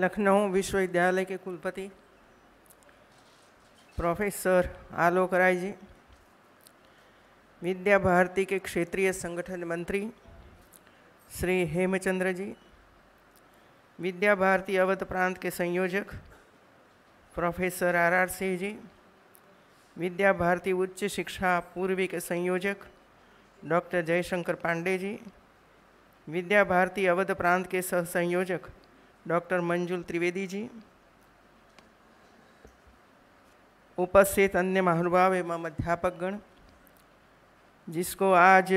लखनऊ विश्वविद्यालय के कुलपति प्रोफेसर आलोक राय जी विद्या भारती के क्षेत्रीय संगठन मंत्री श्री हेमचंद्र जी विद्या भारती अवध प्रांत के संयोजक professor R R Singh ji Vidya Bharati उच्च शिक्षा पूर्वी के संयोजक डॉक्टर जयशंकर पांडे जी विद्या भारती अवध प्रांत के सह संयोजक डॉक्टर मंजुल त्रिवेदी जी उपस्थित अन्य महानुभाव एवं अध्यापकगण जिसको आज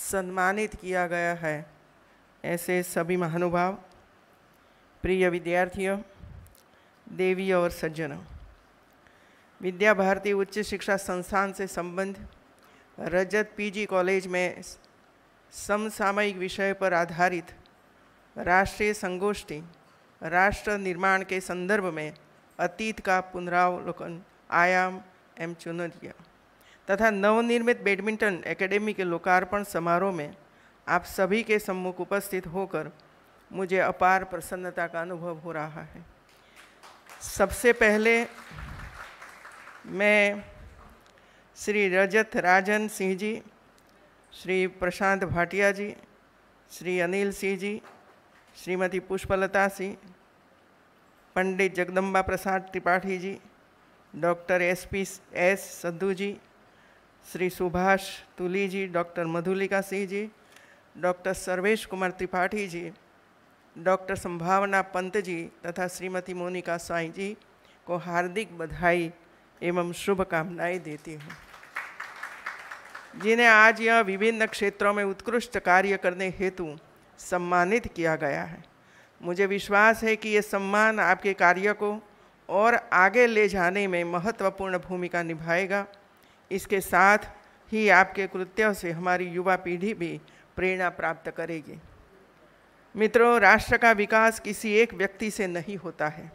सम्मानित किया गया है ऐसे सभी महानुभाव प्रिय विद्यार्थियों देवी और सज्जनों विद्या भारती उच्च शिक्षा संस्थान से संबंध रजत पीजी कॉलेज में समसामयिक विषय पर आधारित राष्ट्रीय संगोष्ठी राष्ट्र निर्माण के संदर्भ में अतीत का पुनरावलोकन आयाम एम चुनरिया तथा नवनिर्मित बैडमिंटन एकेडमी के लोकार्पण समारोह में आप सभी के सम्मुख उपस्थित होकर मुझे अपार प्रसन्नता का अनुभव हो रहा है सबसे पहले मैं Shri Rajat Rajan Singh ji Shri Prashant Bhatia ji Shri Anil Singh ji Shrimati Pushpalata Singh Pandit Jagdamba Prasad Tripathi ji doctor S P S Saddhu ji Shri Subhash Tuli ji doctor Madhulika Singh ji doctor Sarvesh Kumar Tripathi ji doctor Sambhavna Pant जी तथा श्रीमती मोनिका साई जी को हार्दिक बधाई एवं शुभकामनाएं देती हूँ जिन्हें आज यह विभिन्न क्षेत्रों में उत्कृष्ट कार्य करने हेतु सम्मानित किया गया है मुझे विश्वास है कि ये सम्मान आपके कार्य को और आगे ले जाने में महत्वपूर्ण भूमिका निभाएगा इसके साथ ही आपके कृत्यों से हमारी युवा पीढ़ी भी प्रेरणा प्राप्त करेगी मित्रों राष्ट्र का विकास किसी एक व्यक्ति से नहीं होता है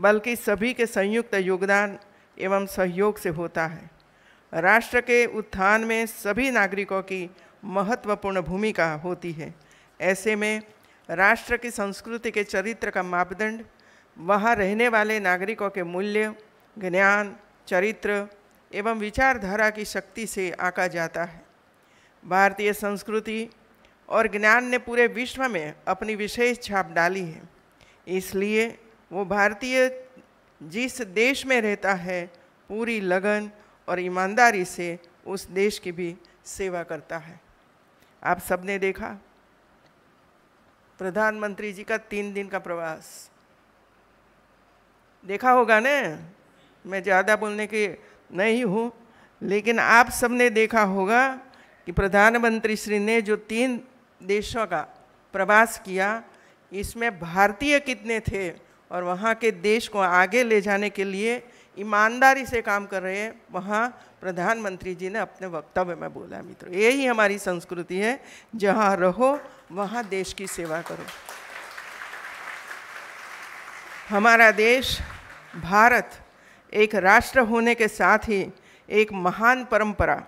बल्कि सभी के संयुक्त योगदान एवं सहयोग से होता है राष्ट्र के उत्थान में सभी नागरिकों की महत्वपूर्ण भूमिका होती है ऐसे में राष्ट्र की संस्कृति के चरित्र का मापदंड वहाँ रहने वाले नागरिकों के मूल्य ज्ञान चरित्र एवं विचारधारा की शक्ति से आका जाता है भारतीय संस्कृति और ज्ञान ने पूरे विश्व में अपनी विशेष छाप डाली है इसलिए वो भारतीय जिस देश में रहता है पूरी लगन और ईमानदारी से उस देश की भी सेवा करता है आप सबने देखा प्रधानमंत्री जी का तीन दिन का प्रवास देखा होगा ने मैं ज़्यादा बोलने की नहीं हूँ लेकिन आप सबने देखा होगा कि प्रधानमंत्री श्री ने जो तीन देशों का प्रवास किया इसमें भारतीय कितने थे और वहाँ के देश को आगे ले जाने के लिए ईमानदारी से काम कर रहे हैं वहाँ प्रधानमंत्री जी ने अपने वक्तव्य में बोला मित्रों यही हमारी संस्कृति है जहाँ रहो वहाँ देश की सेवा करो हमारा देश भारत एक राष्ट्र होने के साथ ही एक महान परंपरा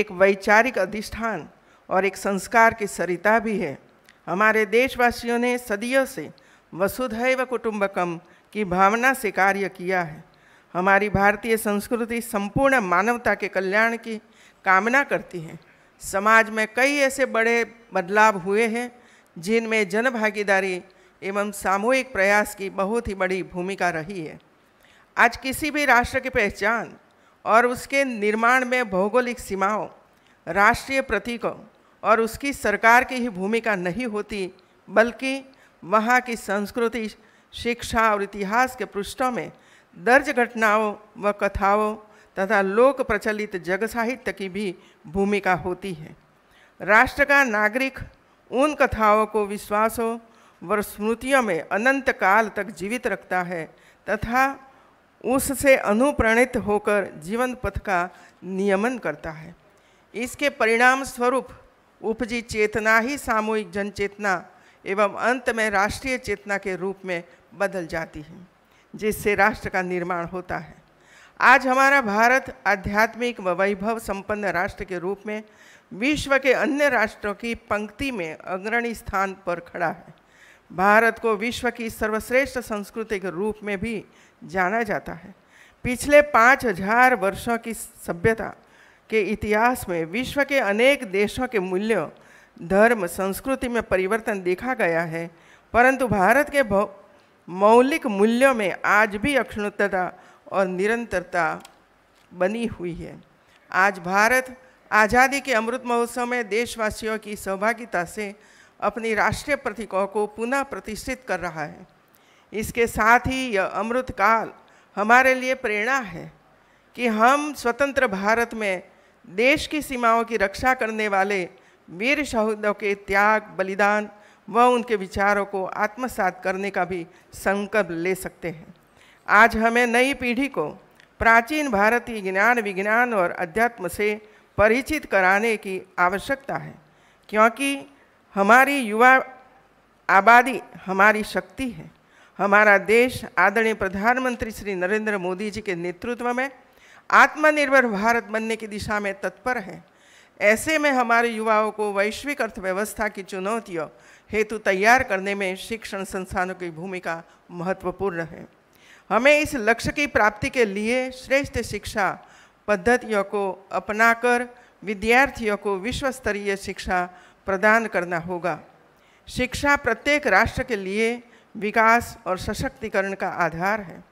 एक वैचारिक अधिष्ठान और एक संस्कार की सरिता भी है हमारे देशवासियों ने सदियों से वसुधैव कुटुंबकम की भावना से कार्य किया है हमारी भारतीय संस्कृति संपूर्ण मानवता के कल्याण की कामना करती है समाज में कई ऐसे बड़े बदलाव हुए हैं जिनमें जनभागीदारी एवं सामूहिक प्रयास की बहुत ही बड़ी भूमिका रही है आज किसी भी राष्ट्र की पहचान और उसके निर्माण में भौगोलिक सीमाओं राष्ट्रीय प्रतीकों और उसकी सरकार की ही भूमिका नहीं होती बल्कि वहाँ की संस्कृति शिक्षा और इतिहास के पृष्ठों में दर्ज घटनाओं व कथाओं तथा लोक प्रचलित जग साहित्य की भी भूमिका होती है राष्ट्र का नागरिक उन कथाओं को विश्वासों व स्मृतियों में अनंत काल तक जीवित रखता है तथा उससे अनुप्रणित होकर जीवन पथ का नियमन करता है इसके परिणाम स्वरूप उपजी चेतना ही सामूहिक जनचेतना एवं अंत में राष्ट्रीय चेतना के रूप में बदल जाती है जिससे राष्ट्र का निर्माण होता है आज हमारा भारत आध्यात्मिक व वैभव संपन्न राष्ट्र के रूप में विश्व के अन्य राष्ट्रों की पंक्ति में अग्रणी स्थान पर खड़ा है भारत को विश्व की सर्वश्रेष्ठ संस्कृति के रूप में भी जाना जाता है पिछले पाँच हजार वर्षों की सभ्यता के इतिहास में विश्व के अनेक देशों के मूल्यों धर्म संस्कृति में परिवर्तन देखा गया है परंतु भारत के मौलिक मूल्यों में आज भी अक्षुणता और निरंतरता बनी हुई है आज भारत आज़ादी के अमृत महोत्सव में देशवासियों की सहभागिता से अपनी राष्ट्रीय प्रतीकों को पुनः प्रतिष्ठित कर रहा है इसके साथ ही यह अमृत काल हमारे लिए प्रेरणा है कि हम स्वतंत्र भारत में देश की सीमाओं की रक्षा करने वाले वीर शहीदों के त्याग बलिदान वह उनके विचारों को आत्मसात करने का भी संकल्प ले सकते हैं आज हमें नई पीढ़ी को प्राचीन भारतीय ज्ञान विज्ञान और अध्यात्म से परिचित कराने की आवश्यकता है क्योंकि हमारी युवा आबादी हमारी शक्ति है हमारा देश आदरणीय प्रधानमंत्री श्री नरेंद्र मोदी जी के नेतृत्व में आत्मनिर्भर भारत बनने की दिशा में तत्पर है ऐसे में हमारे युवाओं को वैश्विक अर्थव्यवस्था की चुनौतियों हेतु तैयार करने में शिक्षण संस्थानों की भूमिका महत्वपूर्ण है हमें इस लक्ष्य की प्राप्ति के लिए श्रेष्ठ शिक्षा पद्धतियों को अपनाकर विद्यार्थियों को विश्व स्तरीय शिक्षा प्रदान करना होगा शिक्षा प्रत्येक राष्ट्र के लिए विकास और सशक्तिकरण का आधार है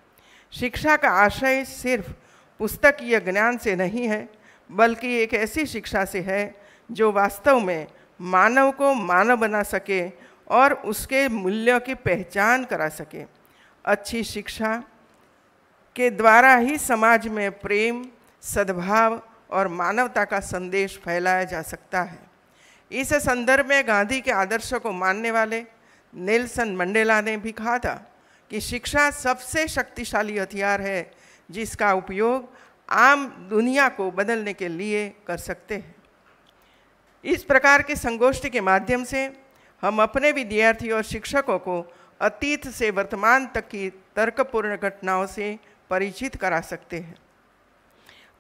शिक्षा का आशय सिर्फ पुस्तकीय ज्ञान से नहीं है बल्कि एक ऐसी शिक्षा से है जो वास्तव में मानव को मानव बना सके और उसके मूल्यों की पहचान करा सके अच्छी शिक्षा के द्वारा ही समाज में प्रेम सद्भाव और मानवता का संदेश फैलाया जा सकता है इस संदर्भ में गांधी के आदर्शों को मानने वाले नेल्सन मंडेला ने भी कहा था कि शिक्षा सबसे शक्तिशाली हथियार है जिसका उपयोग आम दुनिया को बदलने के लिए कर सकते हैं इस प्रकार के संगोष्ठी के माध्यम से हम अपने विद्यार्थियों और शिक्षकों को अतीत से वर्तमान तक की तर्कपूर्ण घटनाओं से परिचित करा सकते हैं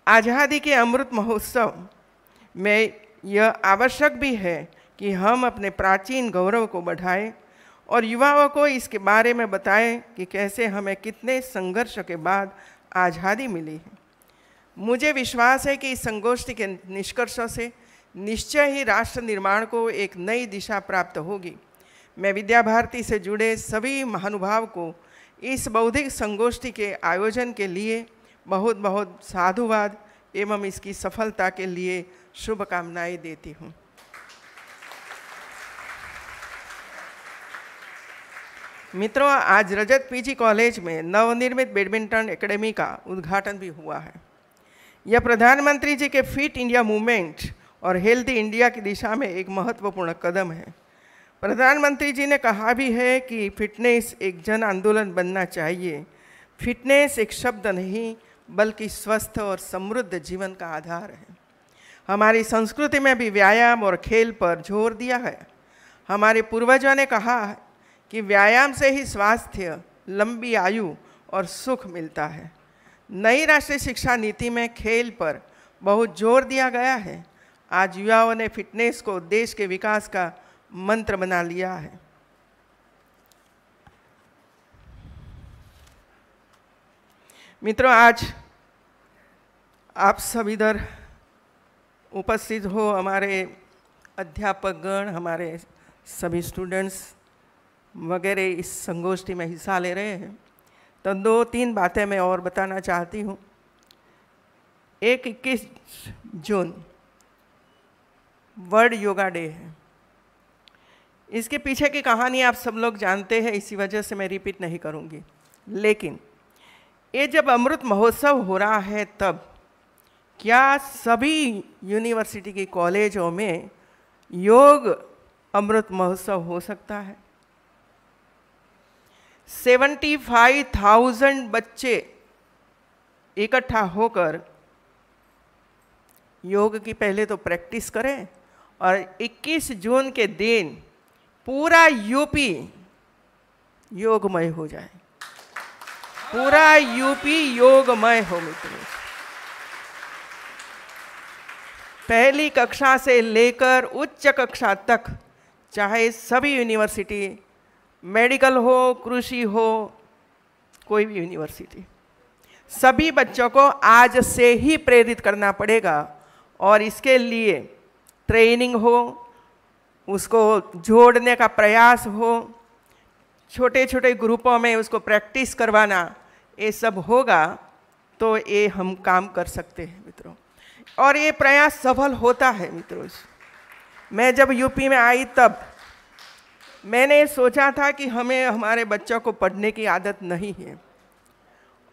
आज़ादी के अमृत महोत्सव में यह आवश्यक भी है कि हम अपने प्राचीन गौरव को बढ़ाएं और युवाओं को इसके बारे में बताएं कि कैसे हमें कितने संघर्ष के बाद आज़ादी मिली है मुझे विश्वास है कि इस संगोष्ठी के निष्कर्षों से निश्चय ही राष्ट्र निर्माण को एक नई दिशा प्राप्त होगी मैं विद्या भारती से जुड़े सभी महानुभाव को इस बौद्धिक संगोष्ठी के आयोजन के लिए बहुत बहुत साधुवाद एवं इसकी सफलता के लिए शुभकामनाएं देती हूँ मित्रों आज रजत पीजी कॉलेज में नवनिर्मित बैडमिंटन एकेडमी का उद्घाटन भी हुआ है यह प्रधानमंत्री जी के फिट इंडिया मूवमेंट और हेल्दी इंडिया की दिशा में एक महत्वपूर्ण कदम है प्रधानमंत्री जी ने कहा भी है कि फिटनेस एक जन आंदोलन बनना चाहिए फिटनेस एक शब्द नहीं बल्कि स्वस्थ और समृद्ध जीवन का आधार है हमारी संस्कृति में भी व्यायाम और खेल पर जोर दिया है हमारे पूर्वजों ने कहा कि व्यायाम से ही स्वास्थ्य लंबी आयु और सुख मिलता है नई राष्ट्रीय शिक्षा नीति में खेल पर बहुत जोर दिया गया है आज युवाओं ने फिटनेस को देश के विकास का मंत्र बना लिया है मित्रों आज आप सब इधर उपस्थित हो हमारे अध्यापकगण हमारे सभी स्टूडेंट्स वगैरह इस संगोष्ठी में हिस्सा ले रहे हैं तो दो तीन बातें मैं और बताना चाहती हूँ एक इक्कीस जून वर्ल्ड योगा डे है इसके पीछे की कहानी आप सब लोग जानते हैं इसी वजह से मैं रिपीट नहीं करूँगी लेकिन ये जब अमृत महोत्सव हो रहा है तब क्या सभी यूनिवर्सिटी के कॉलेजों में योग अमृत महोत्सव हो सकता है सेवेंटी फाइव थाउजेंड बच्चे इकट्ठा होकर योग की पहले तो प्रैक्टिस करें और 21 जून के दिन पूरा यूपी योगमय हो जाए पूरा यूपी योगमय हो मित्रों पहली कक्षा से लेकर उच्च कक्षा तक चाहे सभी यूनिवर्सिटी मेडिकल हो कृषि हो कोई भी यूनिवर्सिटी सभी बच्चों को आज से ही प्रेरित करना पड़ेगा और इसके लिए ट्रेनिंग हो उसको जोड़ने का प्रयास हो छोटे छोटे ग्रुपों में उसको प्रैक्टिस करवाना ये सब होगा तो ये हम काम कर सकते हैं मित्रों और ये प्रयास सफल होता है मित्रों मैं जब यूपी में आई तब मैंने सोचा था कि हमें हमारे बच्चों को पढ़ने की आदत नहीं है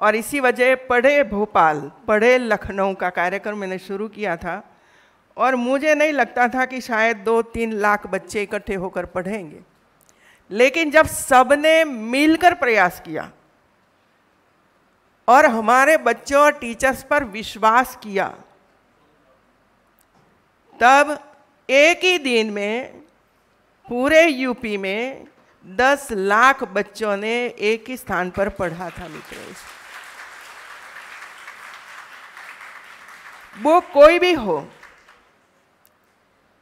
और इसी वजह पढ़े भोपाल पढ़े लखनऊ का कार्यक्रम मैंने शुरू किया था और मुझे नहीं लगता था कि शायद दो तीन लाख बच्चे इकट्ठे होकर पढ़ेंगे लेकिन जब सबने मिलकर प्रयास किया और हमारे बच्चों और टीचर्स पर विश्वास किया तब एक ही दिन में पूरे यूपी में 10 लाख बच्चों ने एक ही स्थान पर पढ़ा था मित्रों वो कोई भी हो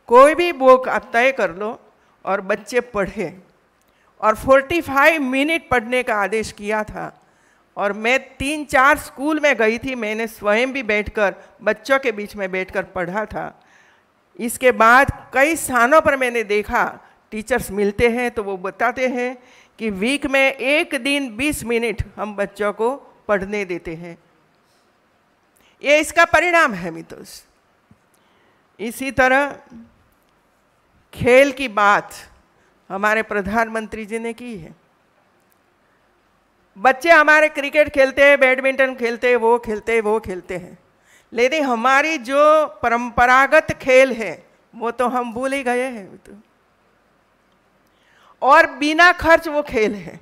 कोई भी बुक आप तय कर लो और बच्चे पढ़े और 45 मिनट पढ़ने का आदेश किया था और मैं तीन चार स्कूल में गई थी मैंने स्वयं भी बैठकर बच्चों के बीच में बैठकर पढ़ा था इसके बाद कई स्थानों पर मैंने देखा टीचर्स मिलते हैं तो वो बताते हैं कि वीक में एक दिन 20 मिनट हम बच्चों को पढ़ने देते हैं ये इसका परिणाम है मितोस इसी तरह खेल की बात हमारे प्रधानमंत्री जी ने की है बच्चे हमारे क्रिकेट खेलते हैं बैडमिंटन खेलते हैं वो खेलते हैं वो खेलते हैं लेकिन हमारी जो परंपरागत खेल है वो तो हम भूल ही गए हैं तो और बिना खर्च वो खेल है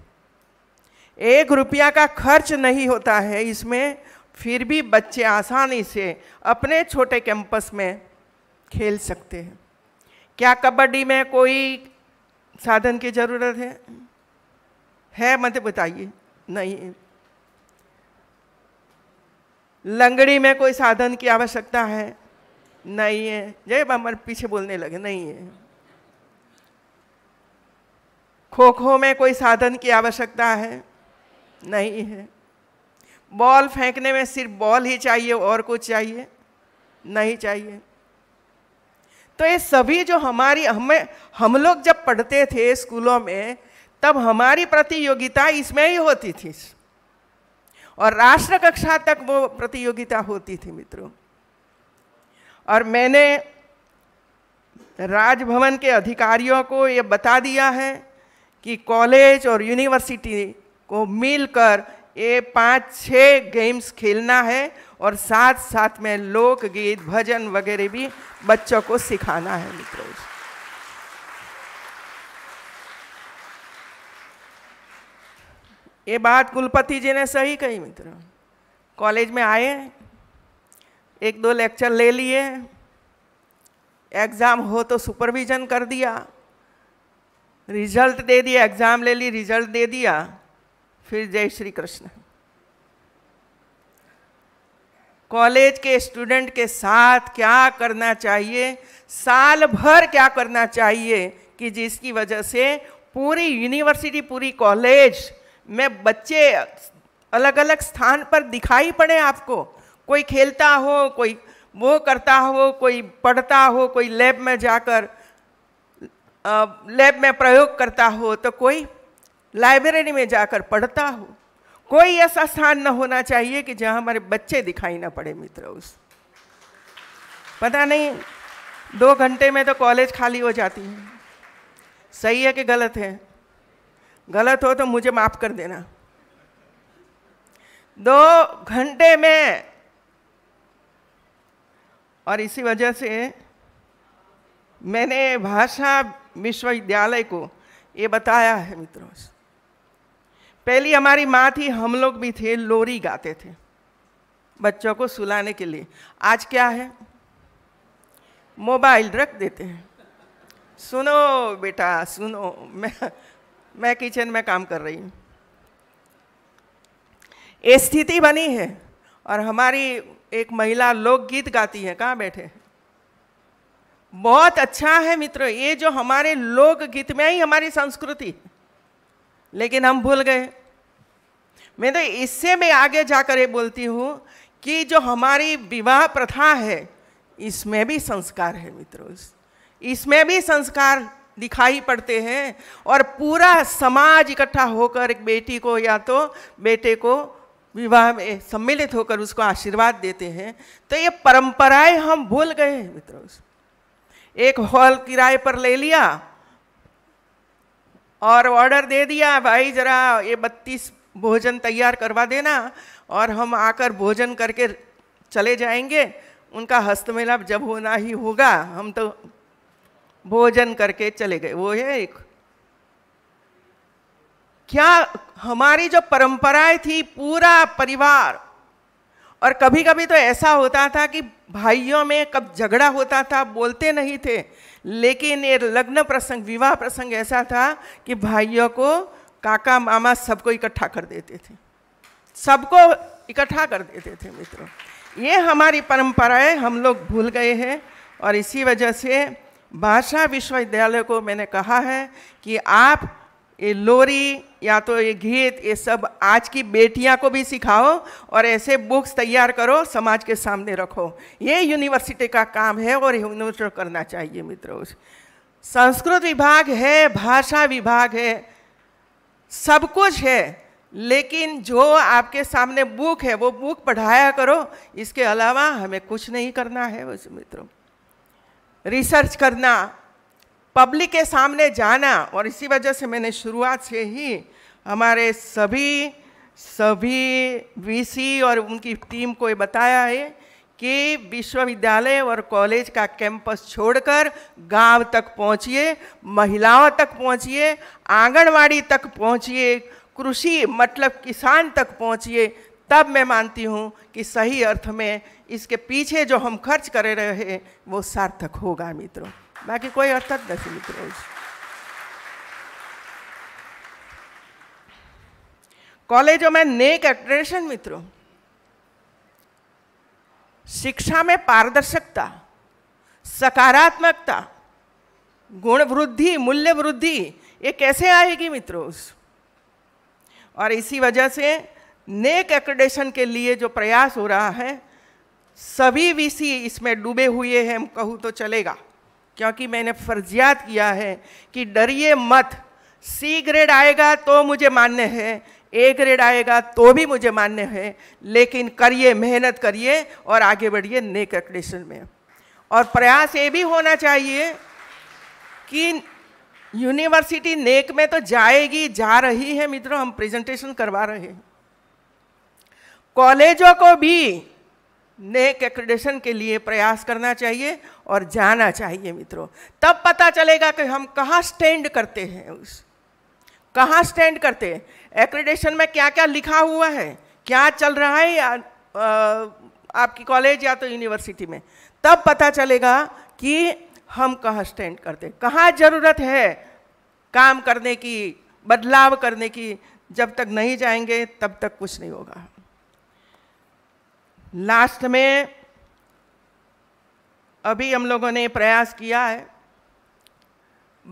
एक रुपया का खर्च नहीं होता है इसमें फिर भी बच्चे आसानी से अपने छोटे कैंपस में खेल सकते हैं क्या कबड्डी में कोई साधन की ज़रूरत है है मत बताइए नहीं लंगड़ी में कोई साधन की आवश्यकता है नहीं है जय हमारे पीछे बोलने लगे नहीं है खो खो में कोई साधन की आवश्यकता है नहीं है बॉल फेंकने में सिर्फ बॉल ही चाहिए और कुछ चाहिए नहीं चाहिए तो ये सभी जो हमारी हमें हम लोग जब पढ़ते थे स्कूलों में तब हमारी प्रतियोगिता इसमें ही होती थी और राष्ट्र कक्षा तक वो प्रतियोगिता होती थी मित्रों और मैंने राजभवन के अधिकारियों को ये बता दिया है कि कॉलेज और यूनिवर्सिटी को मिलकर ये पाँच छः गेम्स खेलना है और साथ साथ में लोकगीत भजन वगैरह भी बच्चों को सिखाना है मित्रों ये बात कुलपति जी ने सही कही मित्रों कॉलेज में आए एक दो लेक्चर ले लिए एग्ज़ाम हो तो सुपरविज़न कर दिया रिजल्ट दे दिया एग्ज़ाम ले ली रिजल्ट दे दिया फिर जय श्री कृष्ण कॉलेज के स्टूडेंट के साथ क्या करना चाहिए साल भर क्या करना चाहिए कि जिसकी वजह से पूरी यूनिवर्सिटी पूरी कॉलेज में बच्चे अलग अलग स्थान पर दिखाई पड़े आपको कोई खेलता हो कोई वो करता हो कोई पढ़ता हो कोई लैब में जाकर लैब में प्रयोग करता हो तो कोई लाइब्रेरी में जाकर पढ़ता हो कोई ऐसा स्थान न होना चाहिए कि जहाँ हमारे बच्चे दिखाई ना पड़े मित्र उस पता नहीं दो घंटे में तो कॉलेज खाली हो जाती है सही है कि गलत है गलत हो तो मुझे माफ़ कर देना दो घंटे में और इसी वजह से मैंने भाषा विश्वविद्यालय को ये बताया है मित्रों पहली हमारी माँ थी हम लोग भी थे लोरी गाते थे बच्चों को सुलाने के लिए आज क्या है मोबाइल रख देते हैं सुनो बेटा सुनो मैं मैं किचन में काम कर रही हूँ स्थिति बनी है और हमारी एक महिला लोकगीत गाती है कहाँ बैठे हैं बहुत अच्छा है मित्रों ये जो हमारे लोक गीत में ही हमारी संस्कृति लेकिन हम भूल गए मैं तो इससे मैं आगे जाकर ये बोलती हूँ कि जो हमारी विवाह प्रथा है इसमें भी संस्कार है मित्रों इसमें भी संस्कार दिखाई पड़ते हैं और पूरा समाज इकट्ठा होकर एक बेटी को या तो बेटे को विवाह में सम्मिलित होकर उसको आशीर्वाद देते हैं तो ये परंपराएं हम भूल गए मित्रों एक हॉल किराए पर ले लिया और ऑर्डर दे दिया भाई जरा ये बत्तीस भोजन तैयार करवा देना और हम आकर भोजन करके चले जाएंगे उनका हस्तमेलाप जब होना ही होगा हम तो भोजन करके चले गए वो है एक क्या हमारी जो परंपराएं थी पूरा परिवार और कभी कभी तो ऐसा होता था कि भाइयों में कब झगड़ा होता था बोलते नहीं थे लेकिन ये लग्न प्रसंग विवाह प्रसंग ऐसा था कि भाइयों को काका मामा सबको इकट्ठा कर देते थे सबको इकट्ठा कर देते थे मित्रों ये हमारी है हम लोग भूल गए हैं और इसी वजह से भाषा विश्वविद्यालय को मैंने कहा है कि आप ये लोरी या तो ये गीत ये सब आज की बेटियाँ को भी सिखाओ और ऐसे बुक्स तैयार करो समाज के सामने रखो ये यूनिवर्सिटी का काम है और यूनिवर्सिटी करना चाहिए मित्रों संस्कृत विभाग है भाषा विभाग है सब कुछ है लेकिन जो आपके सामने बुक है वो बुक पढ़ाया करो इसके अलावा हमें कुछ नहीं करना है उस मित्रों रिसर्च करना पब्लिक के सामने जाना और इसी वजह से मैंने शुरुआत से ही हमारे सभी सभी वीसी और उनकी टीम को ये बताया है कि विश्वविद्यालय और कॉलेज का कैंपस छोड़कर गांव तक पहुंचिए महिलाओं तक पहुंचिए आंगनवाड़ी तक पहुंचिए कृषि मतलब किसान तक पहुंचिए तब मैं मानती हूं कि सही अर्थ में इसके पीछे जो हम खर्च कर रहे हैं वो सार्थक होगा मित्रों बाकी कोई अर्थ नहीं मित्र कॉलेजों में नेक एट्रेशन मित्रों शिक्षा में पारदर्शकता सकारात्मकता गुण वृद्धि मूल्य वृद्धि ये कैसे आएगी मित्रों और इसी वजह से नेक एक्रेडेशन के लिए जो प्रयास हो रहा है सभी वीसी इसमें डूबे हुए हैं हम कहूँ तो चलेगा क्योंकि मैंने फर्जियात किया है कि डरिए मत सी ग्रेड आएगा तो मुझे मान्य है ए ग्रेड आएगा तो भी मुझे मान्य है लेकिन करिए मेहनत करिए और आगे बढ़िए नेक एक्डिशन में और प्रयास ये भी होना चाहिए कि यूनिवर्सिटी नेक में तो जाएगी जा रही है मित्रों हम प्रेजेंटेशन करवा रहे हैं कॉलेजों को भी नेक एक्रेडेशन के लिए प्रयास करना चाहिए और जाना चाहिए मित्रों तब पता चलेगा कि हम कहाँ स्टैंड करते हैं उस कहाँ स्टैंड करते हैं एक्रेडेशन में क्या क्या लिखा हुआ है क्या चल रहा है या, आपकी कॉलेज या तो यूनिवर्सिटी में तब पता चलेगा कि हम कहाँ स्टैंड करते कहाँ ज़रूरत है काम करने की बदलाव करने की जब तक नहीं जाएंगे तब तक कुछ नहीं होगा लास्ट में अभी हम लोगों ने प्रयास किया है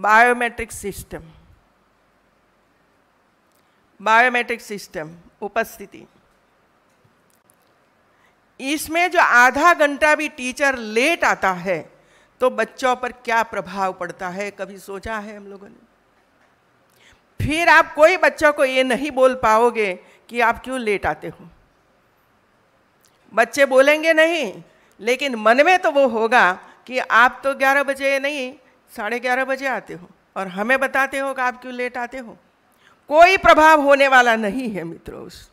बायोमेट्रिक सिस्टम बायोमेट्रिक सिस्टम उपस्थिति इसमें जो आधा घंटा भी टीचर लेट आता है तो बच्चों पर क्या प्रभाव पड़ता है कभी सोचा है हम लोगों ने फिर आप कोई बच्चों को ये नहीं बोल पाओगे कि आप क्यों लेट आते हो बच्चे बोलेंगे नहीं लेकिन मन में तो वो होगा कि आप तो 11 बजे नहीं साढ़े ग्यारह बजे आते हो और हमें बताते हो कि आप क्यों लेट आते हो कोई प्रभाव होने वाला नहीं है मित्रों उस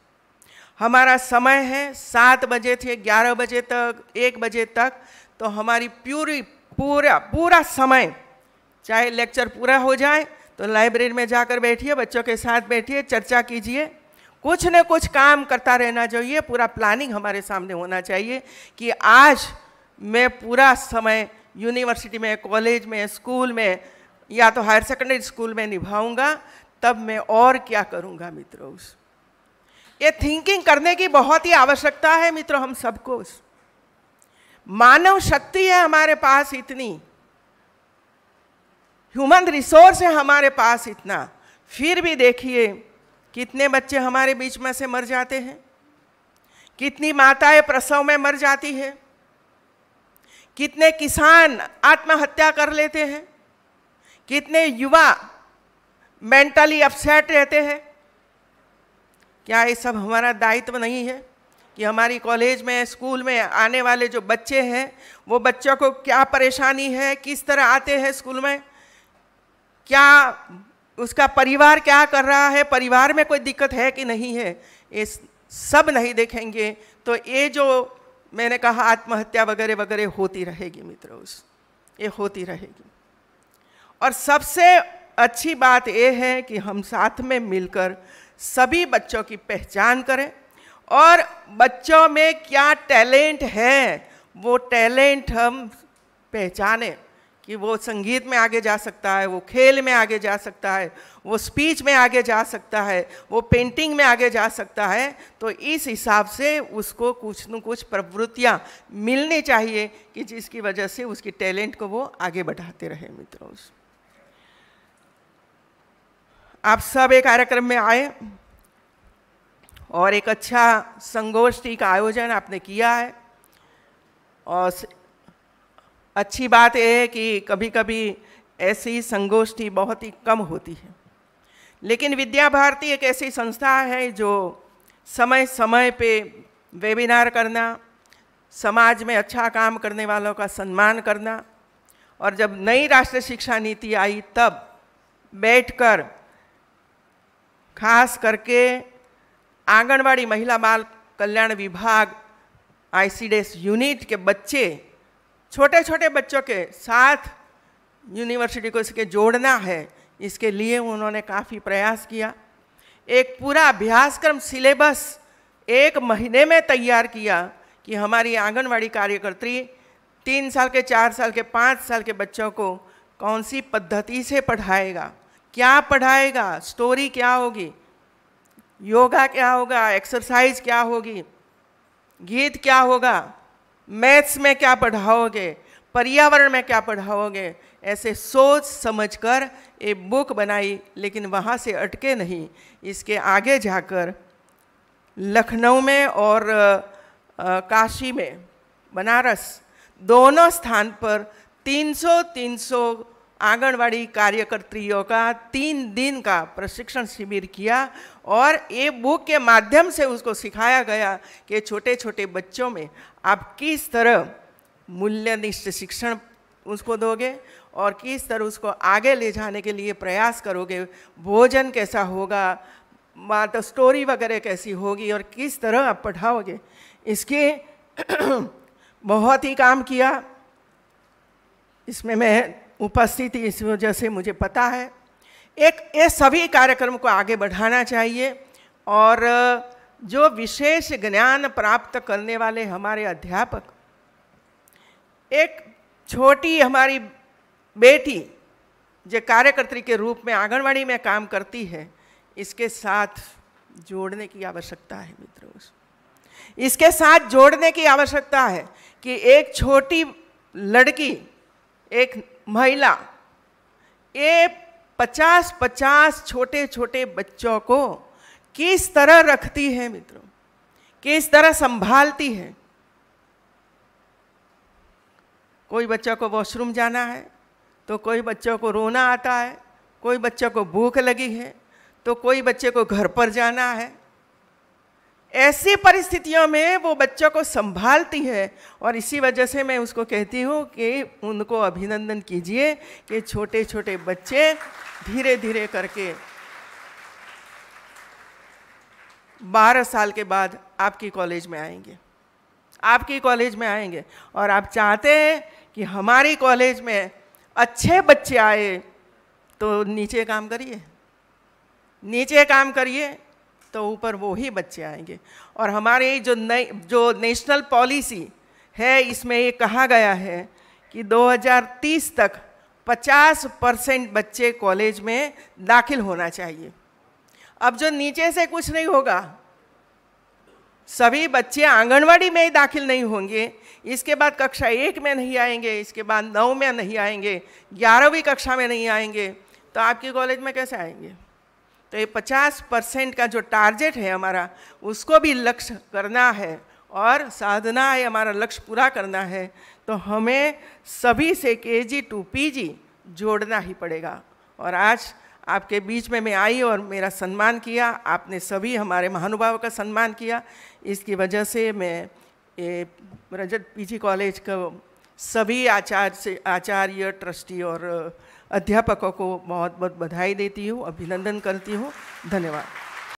हमारा समय है सात बजे से ग्यारह बजे तक एक बजे तक तो हमारी प्यूरी पूरा पूरा समय चाहे लेक्चर पूरा हो जाए तो लाइब्रेरी में जाकर बैठिए बच्चों के साथ बैठिए चर्चा कीजिए कुछ न कुछ काम करता रहना चाहिए पूरा प्लानिंग हमारे सामने होना चाहिए कि आज मैं पूरा समय यूनिवर्सिटी में कॉलेज में स्कूल में या तो हायर सेकेंडरी स्कूल में निभाऊंगा तब मैं और क्या करूंगा मित्रों ये थिंकिंग करने की बहुत ही आवश्यकता है मित्रों हम सबको मानव शक्ति है हमारे पास इतनी ह्यूमन रिसोर्स है हमारे पास इतना फिर भी देखिए कितने बच्चे हमारे बीच में से मर जाते हैं कितनी माताएं प्रसव में मर जाती है कितने किसान आत्महत्या कर लेते हैं कितने युवा मेंटली अपसेट रहते हैं क्या ये सब हमारा दायित्व नहीं है कि हमारी कॉलेज में स्कूल में आने वाले जो बच्चे हैं वो बच्चों को क्या परेशानी है किस तरह आते हैं स्कूल में क्या उसका परिवार क्या कर रहा है परिवार में कोई दिक्कत है कि नहीं है ये सब नहीं देखेंगे तो ये जो मैंने कहा आत्महत्या वगैरह वगैरह होती रहेगी मित्रों ये होती रहेगी और सबसे अच्छी बात ये है कि हम साथ में मिलकर सभी बच्चों की पहचान करें और बच्चों में क्या टैलेंट है वो टैलेंट हम पहचानें कि वो संगीत में आगे जा सकता है वो खेल में आगे जा सकता है वो स्पीच में आगे जा सकता है वो पेंटिंग में आगे जा सकता है तो इस हिसाब से उसको कुछ न कुछ प्रवृत्तियाँ मिलनी चाहिए कि जिसकी वजह से उसकी टैलेंट को वो आगे बढ़ाते रहे मित्रों आप सब एक कार्यक्रम में आए और एक अच्छा संगोष्ठी का आयोजन आपने किया है और अच्छी बात यह है कि कभी कभी ऐसी संगोष्ठी बहुत ही कम होती है लेकिन विद्या भारती एक ऐसी संस्था है जो समय समय पे वेबिनार करना समाज में अच्छा काम करने वालों का सम्मान करना और जब नई राष्ट्रीय शिक्षा नीति आई तब बैठकर खास करके आंगनवाड़ी महिला बाल कल्याण विभाग आईसीडेस यूनिट के बच्चे छोटे छोटे बच्चों के साथ यूनिवर्सिटी को इसके जोड़ना है इसके लिए उन्होंने काफ़ी प्रयास किया एक पूरा अभ्यासक्रम सिलेबस एक महीने में तैयार किया कि हमारी आंगनवाड़ी कार्यकर्त्री तीन साल के चार साल के पाँच साल के बच्चों को कौन सी पद्धति से पढ़ाएगा क्या पढ़ाएगा स्टोरी क्या होगी योगा क्या होगा एक्सरसाइज क्या होगी गीत क्या होगा मैथ्स में क्या पढ़ाओगे पर्यावरण में क्या पढ़ाओगे ऐसे सोच समझकर ये बुक बनाई लेकिन वहाँ से अटके नहीं इसके आगे जाकर लखनऊ में और काशी में बनारस दोनों स्थान पर 300 300 आंगनवाड़ी कार्यकर्तियों का तीन दिन का प्रशिक्षण शिविर किया और ये बुक के माध्यम से उसको सिखाया गया कि छोटे छोटे बच्चों में आप किस तरह मूल्यनिष्ठ शिक्षण उसको दोगे और किस तरह उसको आगे ले जाने के लिए प्रयास करोगे भोजन कैसा होगा बात स्टोरी वगैरह कैसी होगी और किस तरह आप पढ़ाओगे इसके बहुत ही काम किया इसमें मैं उपस्थित इस वजह से मुझे पता है एक ये सभी कार्यक्रम को आगे बढ़ाना चाहिए और जो विशेष ज्ञान प्राप्त करने वाले हमारे अध्यापक एक छोटी हमारी बेटी जो कार्यकर्त्री के रूप में आंगनवाड़ी में काम करती है इसके साथ जोड़ने की आवश्यकता है मित्रों इसके साथ जोड़ने की आवश्यकता है कि एक छोटी लड़की एक महिला ये पचास पचास छोटे छोटे बच्चों को किस तरह रखती है मित्रों किस तरह संभालती है कोई बच्चों को वॉशरूम जाना है तो कोई बच्चों को रोना आता है कोई बच्चों को भूख लगी है तो कोई बच्चे को घर पर जाना है ऐसी परिस्थितियों में वो बच्चों को संभालती है और इसी वजह से मैं उसको कहती हूँ कि उनको अभिनंदन कीजिए कि छोटे छोटे बच्चे धीरे धीरे करके बारह साल के बाद आपकी कॉलेज में आएंगे आपकी कॉलेज में आएंगे और आप चाहते हैं कि हमारे कॉलेज में अच्छे बच्चे आए तो नीचे काम करिए नीचे काम करिए तो ऊपर वो ही बच्चे आएंगे और हमारे जो नई जो नेशनल पॉलिसी है इसमें ये कहा गया है कि 2030 तक 50 परसेंट बच्चे कॉलेज में दाखिल होना चाहिए अब जो नीचे से कुछ नहीं होगा सभी बच्चे आंगनवाड़ी में ही दाखिल नहीं होंगे इसके बाद कक्षा एक में नहीं आएंगे इसके बाद नौ में नहीं आएंगे ग्यारहवीं कक्षा में नहीं आएंगे तो आपके कॉलेज में कैसे आएंगे तो ये पचास परसेंट का जो टारगेट है हमारा उसको भी लक्ष्य करना है और साधना है हमारा लक्ष्य पूरा करना है तो हमें सभी से के जी टू पी जी जोड़ना ही पड़ेगा और आज आपके बीच में मैं आई और मेरा सम्मान किया आपने सभी हमारे महानुभाव का सम्मान किया इसकी वजह से मैं ये रजत पीजी कॉलेज का सभी आचार्य से आचार्य ट्रस्टी और अध्यापकों को बहुत बहुत बधाई देती हूँ अभिनंदन करती हूँ धन्यवाद